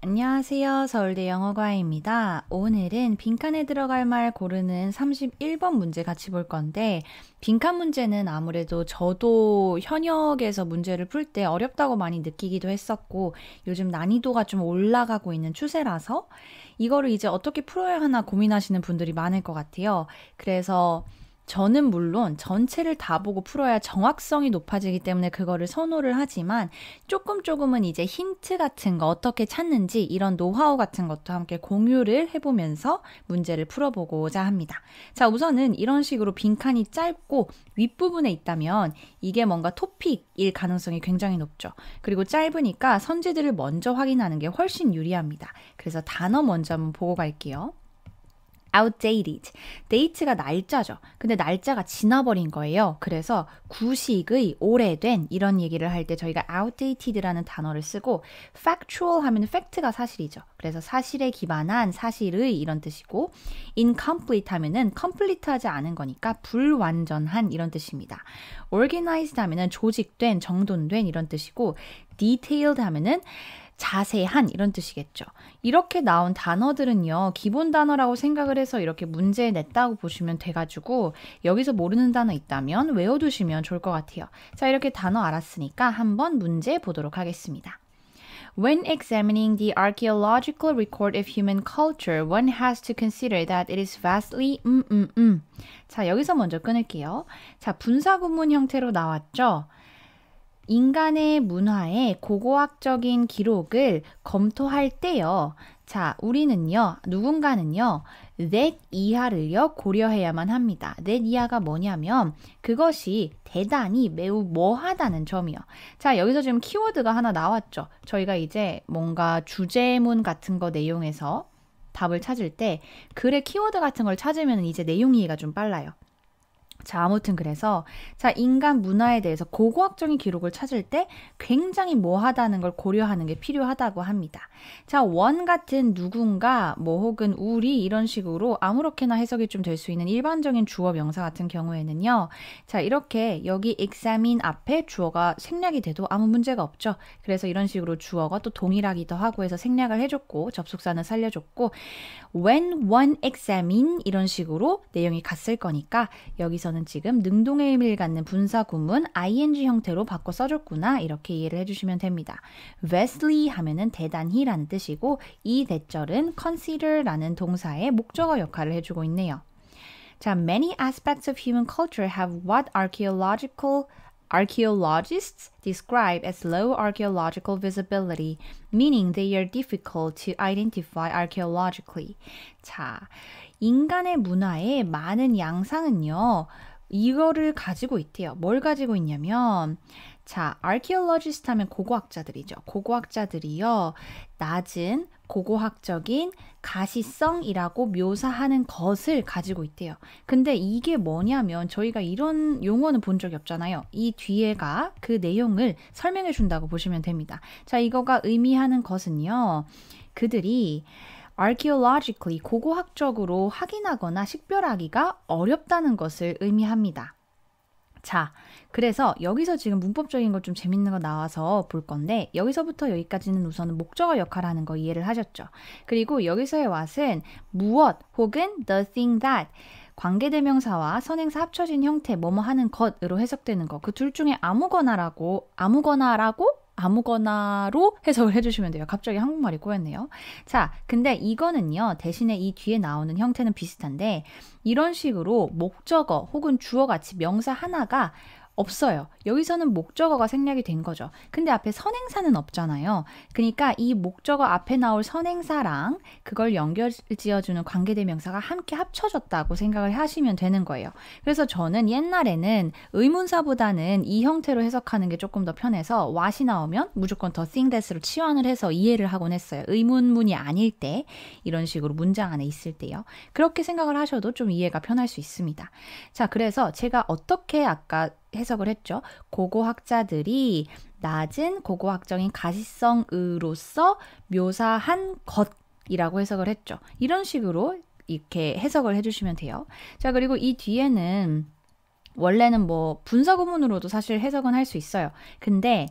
안녕하세요. 서울대 영어과입니다. 오늘은 빈칸에 들어갈 말 고르는 31번 문제 같이 볼 건데, 빈칸 문제는 아무래도 저도 현역에서 문제를 풀 때 어렵다고 많이 느끼기도 했었고, 요즘 난이도가 좀 올라가고 있는 추세라서, 이거를 이제 어떻게 풀어야 하나 고민하시는 분들이 많을 것 같아요. 그래서 저는 물론 전체를 다 보고 풀어야 정확성이 높아지기 때문에 그거를 선호를 하지만 조금 조금은 이제 힌트 같은 거 어떻게 찾는지 이런 노하우 같은 것도 함께 공유를 해보면서 문제를 풀어보고자 합니다. 자, 우선은 이런 식으로 빈칸이 짧고 윗부분에 있다면 이게 뭔가 토픽일 가능성이 굉장히 높죠. 그리고 짧으니까 선지들을 먼저 확인하는 게 훨씬 유리합니다. 그래서 단어 먼저 한번 보고 갈게요. outdated. date가 날짜죠. 근데 날짜가 지나버린 거예요. 그래서 구식의 오래된 이런 얘기를 할 때 저희가 outdated라는 단어를 쓰고 factual 하면 fact가 사실이죠. 그래서 사실에 기반한 사실의 이런 뜻이고 incomplete 하면은 complete하지 않은 거니까 불완전한 이런 뜻입니다. organized 하면은 조직된, 정돈된 이런 뜻이고 detailed 하면은 자세한 이런 뜻이겠죠. 이렇게 나온 단어들은요, 기본 단어라고 생각을 해서 이렇게 문제 냈다고 보시면 돼가지고, 여기서 모르는 단어 있다면 외워두시면 좋을 것 같아요. 자, 이렇게 단어 알았으니까 한번 문제 보도록 하겠습니다. When examining the archaeological record of human culture, one has to consider that it is vastly 음, 음, 음. 자, 여기서 먼저 끊을게요. 자, 분사구문 형태로 나왔죠? 인간의 문화의 고고학적인 기록을 검토할 때요. 자, 우리는요, 누군가는요, that 이하를요, 고려해야만 합니다. that 이하가 뭐냐면, 그것이 대단히 매우 뭐하다는 점이요. 자, 여기서 지금 키워드가 하나 나왔죠. 저희가 이제 뭔가 주제문 같은 거 내용에서 답을 찾을 때, 글의 키워드 같은 걸 찾으면 이제 내용 이해가 좀 빨라요. 자, 아무튼 그래서 자, 인간 문화에 대해서 고고학적인 기록을 찾을 때 굉장히 뭐하다는 걸 고려하는 게 필요하다고 합니다. 자, 원 같은 누군가 뭐 혹은 우리 이런 식으로 아무렇게나 해석이 좀 될 수 있는 일반적인 주어 명사 같은 경우에는요. 자, 이렇게 여기 examine 앞에 주어가 생략이 돼도 아무 문제가 없죠. 그래서 이런 식으로 주어가 또 동일하기도 하고 해서 생략을 해 줬고 접속사는 살려 줬고 when one examine 이런 식으로 내용이 갔을 거니까 여기서 저는 지금 능동의 의미를 갖는 분사 구문 ing 형태로 바꿔 써줬구나 이렇게 이해를 해주시면 됩니다. vastly 하면은 대단히라는 뜻이고 이 대절은 consider라는 동사의 목적어 역할을 해주고 있네요. 자, many aspects of human culture have what archaeological archaeologists describe as low archaeological visibility, meaning they are difficult to identify archaeologically. 자, 인간의 문화에 많은 양상은요. 이거를 가지고 있대요. 뭘 가지고 있냐면 자, archaeologist 하면 고고학자들이죠. 고고학자들이요. 낮은 고고학적인 가시성이라고 묘사하는 것을 가지고 있대요. 근데 이게 뭐냐면 저희가 이런 용어는 본 적이 없잖아요. 이 뒤에가 그 내용을 설명해 준다고 보시면 됩니다. 자, 이거가 의미하는 것은요. 그들이 archaeologically 고고학적으로 확인하거나 식별하기가 어렵다는 것을 의미합니다. 자, 그래서 여기서 지금 문법적인 것좀 재밌는 거 나와서 볼 건데 여기서부터 여기까지는 우선은 목적어 역할하는 거 이해를 하셨죠. 그리고 여기서의 what은 무엇 혹은 the thing that 관계대명사와 선행사 합쳐진 형태 뭐뭐 하는 것으로 해석되는 거 그 둘 중에 아무거나라고 아무거나라고 아무거나로 해석을 해주시면 돼요. 갑자기 한국말이 꼬였네요. 자, 근데 이거는요, 대신에 이 뒤에 나오는 형태는 비슷한데, 이런 식으로 목적어 혹은 주어 같이 명사 하나가 없어요. 여기서는 목적어가 생략이 된 거죠. 근데 앞에 선행사는 없잖아요. 그러니까 이 목적어 앞에 나올 선행사랑 그걸 연결 지어주는 관계대명사가 함께 합쳐졌다고 생각을 하시면 되는 거예요. 그래서 저는 옛날에는 의문사보다는 이 형태로 해석하는 게 조금 더 편해서 what이 나오면 무조건 더 thing that으로 치환을 해서 이해를 하곤 했어요. 의문문이 아닐 때 이런 식으로 문장 안에 있을 때요. 그렇게 생각을 하셔도 좀 이해가 편할 수 있습니다. 자, 그래서 제가 어떻게 아까 해석을 했죠. 고고학자들이 낮은 고고학적인 가시성으로서 묘사한 것이라고 해석을 했죠. 이런 식으로 이렇게 해석을 해주시면 돼요. 자, 그리고 이 뒤에는 원래는 뭐분석 구문으로도 사실 해석은 할 수 있어요. 근데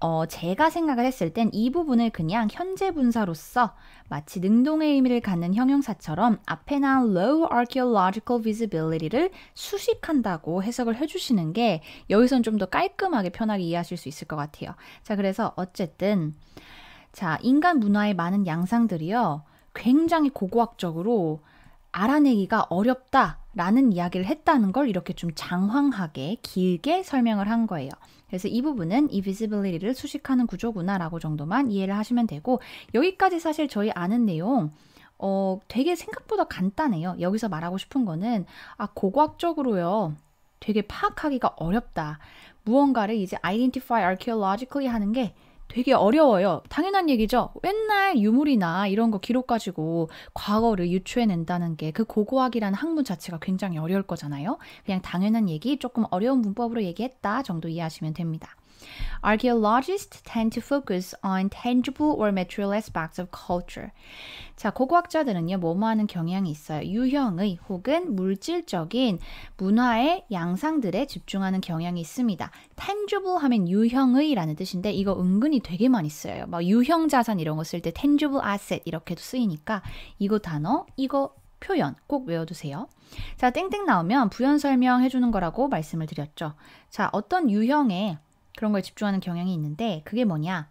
어, 제가 생각을 했을 땐 이 부분을 그냥 현재 분사로서 마치 능동의 의미를 갖는 형용사처럼 앞에 나온 low archaeological visibility를 수식한다고 해석을 해주시는 게 여기선 좀 더 깔끔하게 편하게 이해하실 수 있을 것 같아요. 자, 그래서 어쨌든 자, 인간 문화의 많은 양상들이요. 굉장히 고고학적으로 알아내기가 어렵다라는 이야기를 했다는 걸 이렇게 좀 장황하게 길게 설명을 한 거예요. 그래서 이 부분은 이 n v i s i b i l i t y 를 수식하는 구조구나라고 정도만 이해를 하시면 되고 여기까지 사실 저희 아는 내용 어, 되게 생각보다 간단해요. 여기서 말하고 싶은 거는 아, 고고학적으로요. 되게 파악하기가 어렵다. 무언가를 이제 identify archaeologically 하는 게 되게 어려워요. 당연한 얘기죠. 맨날 유물이나 이런 거 기록 가지고 과거를 유추해낸다는 게 그 고고학이라는 학문 자체가 굉장히 어려울 거잖아요. 그냥 당연한 얘기, 조금 어려운 문법으로 얘기했다 정도 이해하시면 됩니다. Archaeologists tend to focus on tangible or material aspects of culture. 자, 고고학자들은요, 뭐뭐하는 경향이 있어요. 유형의 혹은 물질적인 문화의 양상들에 집중하는 경향이 있습니다. tangible 하면 유형의라는 뜻인데 이거 은근히 되게 많이 쓰여요. 막 유형 자산 이런 거 쓸 때 tangible asset 이렇게도 쓰이니까 이거 단어, 이거 표현 꼭 외워두세요. 자, 땡땡 나오면 부연 설명해주는 거라고 말씀을 드렸죠. 자, 어떤 유형의 그런 거에 집중하는 경향이 있는데 그게 뭐냐?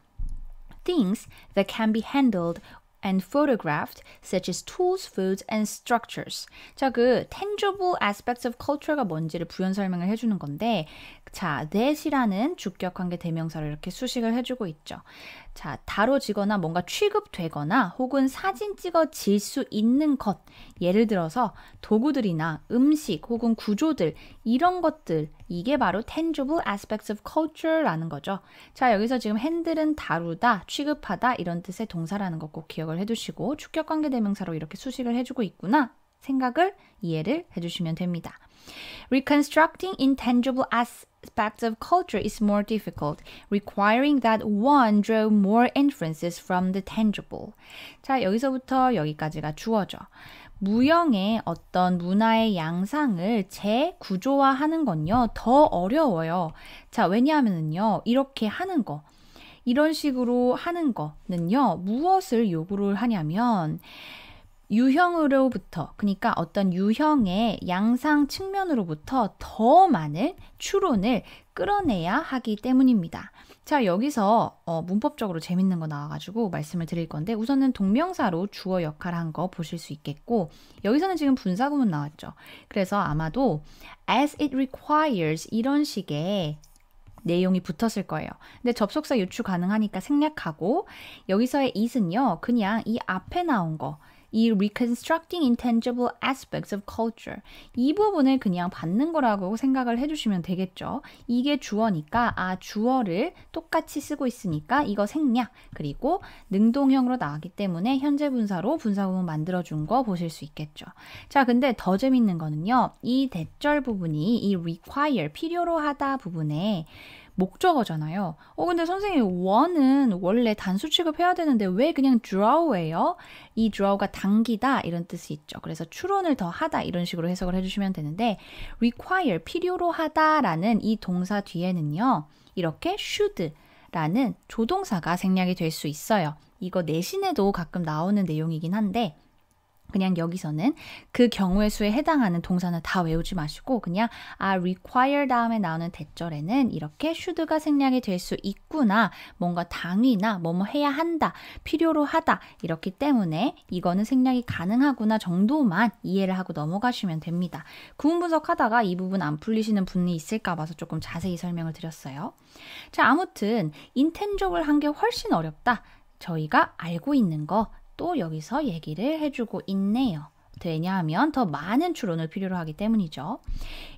things that can be handled and photographed, such as tools, foods, and structures. 자, 그 tangible aspects of culture가 뭔지를 부연 설명을 해주는 건데 자, that이라는 주격 관계 대명사를 이렇게 수식을 해주고 있죠. 자, 다뤄지거나 뭔가 취급되거나 혹은 사진 찍어질 수 있는 것. 예를 들어서 도구들이나 음식 혹은 구조들 이런 것들 이게 바로 tangible aspects of culture라는 거죠. 자, 여기서 지금 h a n d l 은 다루다, 취급하다 이런 뜻의 동사라는 것 꼭 기억을 해두시고 주격 관계 대명사로 이렇게 수식을 해주고 있구나 생각을 이해를 해주시면 됩니다. Reconstructing intangible aspects of culture is more difficult, requiring that one draw more inferences from the tangible. 자, 여기서부터 여기까지가 주어져. 무형의 어떤 문화의 양상을 재구조화하는 건요, 더 어려워요. 자, 왜냐하면요, 이렇게 하는 거. 이런 식으로 하는 거는요, 무엇을 요구를 하냐면, 유형으로부터, 그러니까 어떤 유형의 양상 측면으로부터 더 많은 추론을 끌어내야 하기 때문입니다. 자, 여기서 어, 문법적으로 재밌는 거 나와가지고 말씀을 드릴 건데 우선은 동명사로 주어 역할을 한 거 보실 수 있겠고 여기서는 지금 분사구문 나왔죠. 그래서 아마도 as it requires 이런 식의 내용이 붙었을 거예요. 근데 접속사 유추 가능하니까 생략하고 여기서의 it은요. 그냥 이 앞에 나온 거이 reconstructing intangible aspects of culture 이 부분을 그냥 받는 거라고 생각을 해주시면 되겠죠. 이게 주어니까 아 주어를 똑같이 쓰고 있으니까 이거 생략 그리고 능동형으로 나왔기 때문에 현재 분사로 분사구문 만들어준 거 보실 수 있겠죠. 자 근데 더 재밌는 거는요. 이 대절 부분이 이 require 필요로 하다 부분에 목적어잖아요. 어, 근데 선생님, 원은 원래 단수 취급해야 되는데 왜 그냥 draw예요? 이 draw가 당기다 이런 뜻이 있죠. 그래서 추론을 더 하다 이런 식으로 해석을 해주시면 되는데 require, 필요로 하다라는 이 동사 뒤에는요. 이렇게 should, 라는 조동사가 생략이 될 수 있어요. 이거 내신에도 가끔 나오는 내용이긴 한데 그냥 여기서는 그 경우의 수에 해당하는 동사는 다 외우지 마시고 그냥 아 require 다음에 나오는 대절에는 이렇게 should가 생략이 될 수 있구나 뭔가 당위나 뭐 뭐 해야 한다 필요로 하다 이렇기 때문에 이거는 생략이 가능하구나 정도만 이해를 하고 넘어가시면 됩니다. 구문 분석하다가 이 부분 안 풀리시는 분이 있을까 봐서 조금 자세히 설명을 드렸어요. 자 아무튼 i n n t 인텐저블 한게 훨씬 어렵다. 저희가 알고 있는 거또 여기서 얘기를 해주고 있네요. 되냐하면 더 많은 추론을 필요로 하기 때문이죠.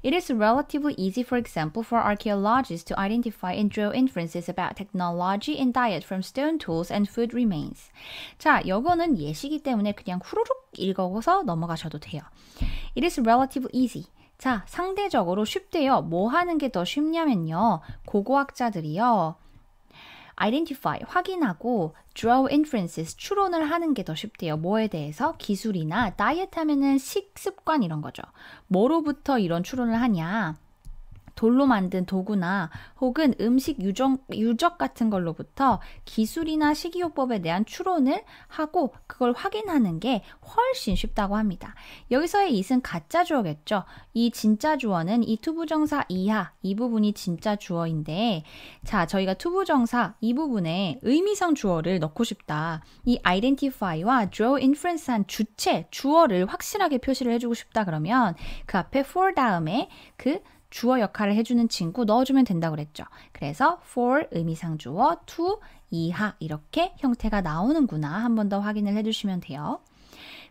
It is relatively easy, for example, for archaeologists to identify and draw inferences about technology and diet from stone tools and food remains. 자, 이거는 예시기 때문에 그냥 후루룩 읽어서 넘어가셔도 돼요. It is relatively easy. 자, 상대적으로 쉽대요. 뭐 하는 게 더 쉽냐면요. 고고학자들이요. identify 확인하고 draw inferences 추론을 하는 게 더 쉽대요. 뭐에 대해서 기술이나 다이어트 하면은 식습관 이런 거죠. 뭐로부터 이런 추론을 하냐? 돌로 만든 도구나 혹은 음식 유정, 유적 같은 걸로부터 기술이나 식이요법에 대한 추론을 하고 그걸 확인하는 게 훨씬 쉽다고 합니다. 여기서의 이은 가짜 주어겠죠. 이 진짜 주어는 이 투부정사 이하 이 부분이 진짜 주어인데 자 저희가 투부정사 이 부분에 의미성 주어를 넣고 싶다. 이 identify와 draw inference한 주체 주어를 확실하게 표시를 해주고 싶다 그러면 그 앞에 for 다음에 그 주어 역할을 해주는 친구 넣어주면 된다 고 그랬죠. 그래서 for 의미상 주어, to 이하 이렇게 형태가 나오는구나 한 번 더 확인을 해주시면 돼요.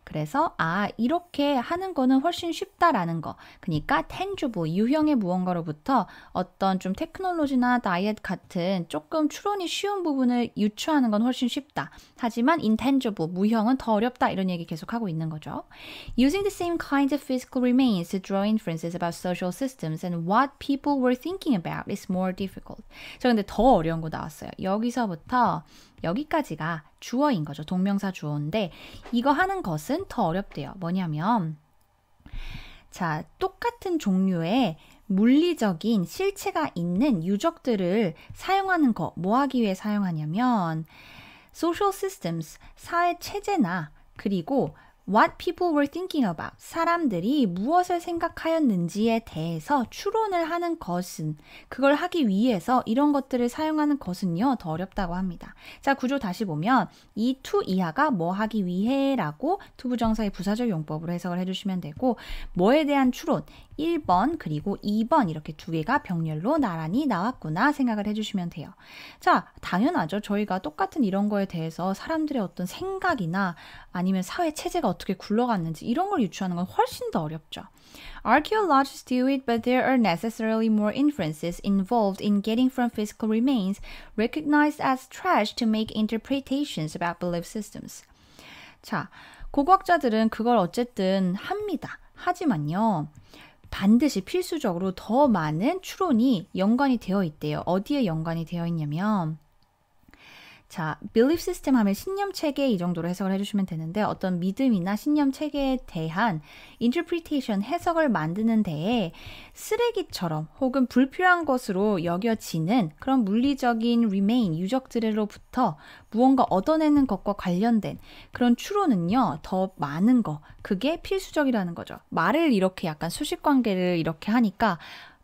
그래서 아 이렇게 하는 거는 훨씬 쉽다라는 거. 그러니까 텐주부 유형의 무언가로부터 어떤 좀 테크놀로지나 다이어트 같은 조금 추론이 쉬운 부분을 유추하는 건 훨씬 쉽다. 하지만 인텐주부 무형은 더 어렵다 이런 얘기 계속하고 있는 거죠. Using the same kinds of physical remains to draw inferences about social systems and what people were thinking about is more difficult. 저 근데 더 어려운 거 나왔어요. 여기서부터 여기까지가 주어인 거죠. 동명사 주어인데 이거 하는 것은 더 어렵대요. 뭐냐면 자, 똑같은 종류의 물리적인 실체가 있는 유적들을 사용하는 거뭐 하기 위해 사용하냐면 social systems 사회 체제나 그리고 what people were thinking about, 사람들이 무엇을 생각하였는지에 대해서 추론을 하는 것은, 그걸 하기 위해서 이런 것들을 사용하는 것은요, 더 어렵다고 합니다. 자, 구조 다시 보면, 이 to 이하가 뭐 하기 위해 라고 투부정사의 부사적 용법으로 해석을 해주시면 되고, 뭐에 대한 추론, 1번 그리고 2번 이렇게 두 개가 병렬로 나란히 나왔구나 생각을 해주시면 돼요. 자, 당연하죠. 저희가 똑같은 이런 거에 대해서 사람들의 어떤 생각이나 아니면 사회 체제가 어떻게 굴러갔는지 이런 걸 유추하는 건 훨씬 더 어렵죠. Archaeologists do it, but there are necessarily more inferences involved in getting from physical remains recognized as trash to make interpretations about belief systems. 자, 고고학자들은 그걸 어쨌든 합니다. 하지만요. 반드시 필수적으로 더 많은 추론이 연관이 되어 있대요. 어디에 연관이 되어 있냐면 자, belief system 하면 신념 체계 이 정도로 해석을 해주시면 되는데 어떤 믿음이나 신념 체계에 대한 interpretation 해석을 만드는 데에 쓰레기처럼 혹은 불필요한 것으로 여겨지는 그런 물리적인 remain 유적들로부터 무언가 얻어내는 것과 관련된 그런 추론은요 더 많은 거 그게 필수적이라는 거죠. 말을 이렇게 약간 수식 관계를 이렇게 하니까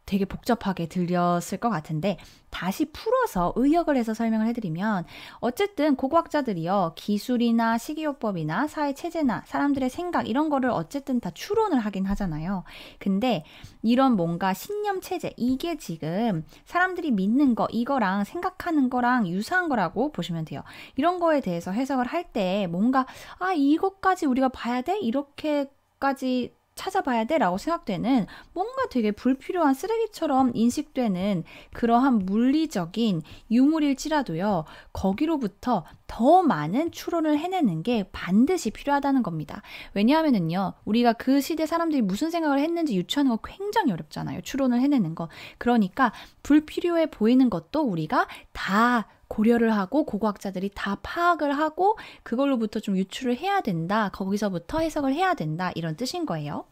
되게 복잡하게 들렸을 것 같은데 다시 풀어서 의역을 해서 설명을 해드리면 어쨌든 고고학자들이요 기술이나 식이요법이나 사회 체제나 사람들의 생각 이런 거를 어쨌든 다 추론을 하긴 하잖아요. 근데 이런 뭔가 신념 체제 이게 지금 사람들이 믿는 거 이거랑 생각하는 거랑 유사한 거라고 보시면 돼요. 이런 거에 대해서 해석을 할 때 뭔가 아 이것까지 우리가 봐야 돼 이렇게까지 찾아봐야 돼 라고 생각되는 뭔가 되게 불필요한 쓰레기처럼 인식되는 그러한 물리적인 유물일지라도요, 거기로부터 더 많은 추론을 해내는 게 반드시 필요하다는 겁니다. 왜냐하면은요, 우리가 그 시대 사람들이 무슨 생각을 했는지 유추하는 거 굉장히 어렵잖아요. 추론을 해내는 거. 그러니까 불필요해 보이는 것도 우리가 다 고려를 하고 고고학자들이 다 파악을 하고 그걸로부터 좀유출을 해야 된다. 거기서부터 해석을 해야 된다. 이런 뜻인 거예요.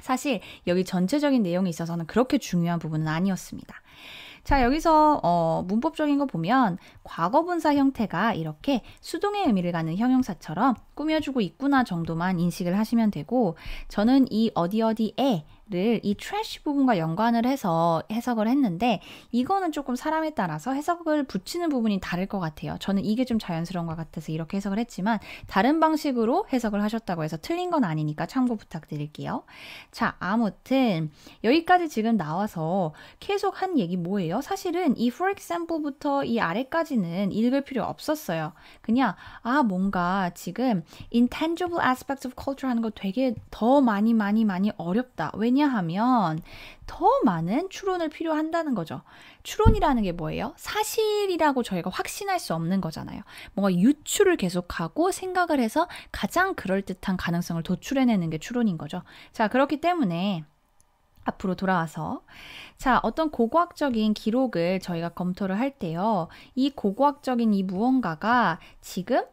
사실 여기 전체적인 내용에 있어서는 그렇게 중요한 부분은 아니었습니다. 자, 여기서 어, 문법적인 거 보면 과거 분사 형태가 이렇게 수동의 의미를 갖는 형용사처럼 꾸며주고 있구나 정도만 인식을 하시면 되고 저는 이 어디 어디에 이 trash 부분과 연관을 해서 해석을 했는데 이거는 조금 사람에 따라서 해석을 붙이는 부분이 다를 것 같아요. 저는 이게 좀 자연스러운 것 같아서 이렇게 해석을 했지만 다른 방식으로 해석을 하셨다고 해서 틀린 건 아니니까 참고 부탁드릴게요. 자, 아무튼 여기까지 지금 나와서 계속 한 얘기 뭐예요? 사실은 이 for example부터 이 아래까지는 읽을 필요 없었어요. 그냥 아 뭔가 지금 intangible aspects of culture 하는 거 되게 더 많이 많이 많이 어렵다. 왜냐 왜냐하면 더 많은 추론을 필요한다는 거죠. 추론이라는 게 뭐예요? 사실이라고 저희가 확신할 수 없는 거잖아요. 뭔가 유추를 계속하고 생각을 해서 가장 그럴듯한 가능성을 도출해내는 게 추론인 거죠. 자, 그렇기 때문에 앞으로 돌아와서 자 어떤 고고학적인 기록을 저희가 검토를 할 때요 이 고고학적인 이 무언가가 지금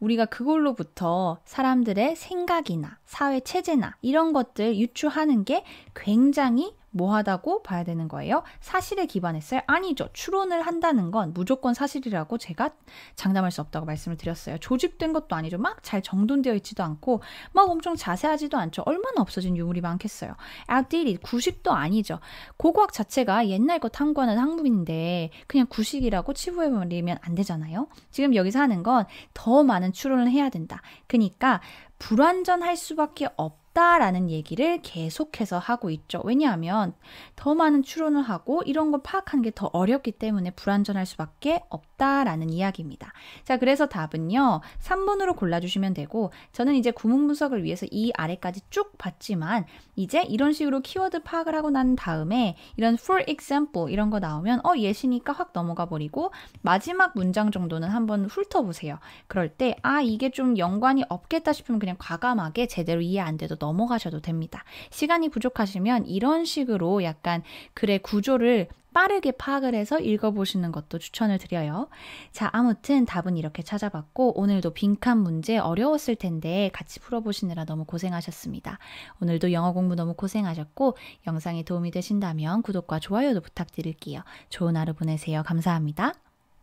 우리가 그걸로부터 사람들의 생각이나 사회 체제나 이런 것들 유추하는 게 굉장히 뭐하다고 봐야 되는 거예요? 사실에 기반했어요? 아니죠. 추론을 한다는 건 무조건 사실이라고 제가 장담할 수 없다고 말씀을 드렸어요. 조집된 것도 아니죠. 막 잘 정돈되어 있지도 않고 막 엄청 자세하지도 않죠. 얼마나 없어진 유물이 많겠어요. outdated, 구식도 아니죠. 고고학 자체가 옛날 거 탐구하는 학문인데 그냥 구식이라고 치부해버리면 안 되잖아요. 지금 여기서 하는 건 더 많은 추론을 해야 된다. 그러니까 불완전할 수밖에 없 없다라는 얘기를 계속해서 하고 있죠. 왜냐하면 더 많은 추론을 하고 이런 걸 파악하는 게 더 어렵기 때문에 불완전할 수밖에 없다. 같다라는 이야기입니다. 자, 그래서 답은요. 3번으로 골라주시면 되고 저는 이제 구문 분석을 위해서 이 아래까지 쭉 봤지만 이제 이런 식으로 키워드 파악을 하고 난 다음에 이런 for example 이런 거 나오면 어 예시니까 확 넘어가 버리고 마지막 문장 정도는 한번 훑어보세요. 그럴 때 아 이게 좀 연관이 없겠다 싶으면 그냥 과감하게 제대로 이해 안 돼도 넘어가셔도 됩니다. 시간이 부족하시면 이런 식으로 약간 글의 구조를 빠르게 파악을 해서 읽어보시는 것도 추천을 드려요. 자, 아무튼 답은 이렇게 찾아봤고 오늘도 빈칸 문제 어려웠을 텐데 같이 풀어보시느라 너무 고생하셨습니다. 오늘도 영어 공부 너무 고생하셨고 영상이 도움이 되신다면 구독과 좋아요도 부탁드릴게요. 좋은 하루 보내세요. 감사합니다.